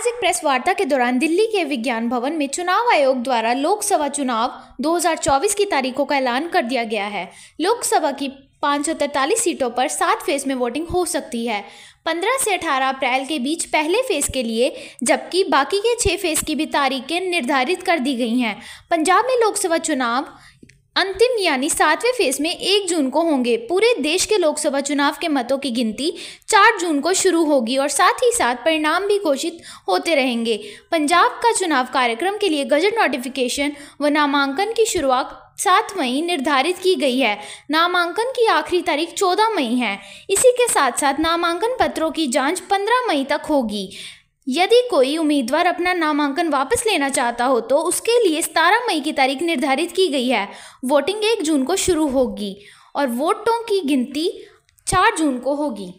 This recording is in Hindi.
आज एक प्रेस वार्ता के दौरान दिल्ली के विज्ञान भवन में चुनाव आयोग द्वारा लोकसभा चुनाव 2024 की तारीखों का ऐलान कर दिया गया है लोकसभा की पाँच सीटों पर सात फेज में वोटिंग हो सकती है 15 से 18 अप्रैल के बीच पहले फेज के लिए जबकि बाकी के छः फेज की भी तारीखें निर्धारित कर दी गई हैं पंजाब में लोकसभा चुनाव अंतिम यानी सातवें फेज में एक जून को होंगे पूरे देश के लोकसभा चुनाव के मतों की गिनती चार जून को शुरू होगी और साथ ही साथ परिणाम भी घोषित होते रहेंगे पंजाब का चुनाव कार्यक्रम के लिए गजट नोटिफिकेशन व नामांकन की शुरुआत सात मई निर्धारित की गई है नामांकन की आखिरी तारीख चौदह मई है इसी के साथ साथ नामांकन पत्रों की जांच पंद्रह मई तक होगी यदि कोई उम्मीदवार अपना नामांकन वापस लेना चाहता हो तो उसके लिए सतारह मई की तारीख निर्धारित की गई है वोटिंग एक जून को शुरू होगी और वोटों की गिनती चार जून को होगी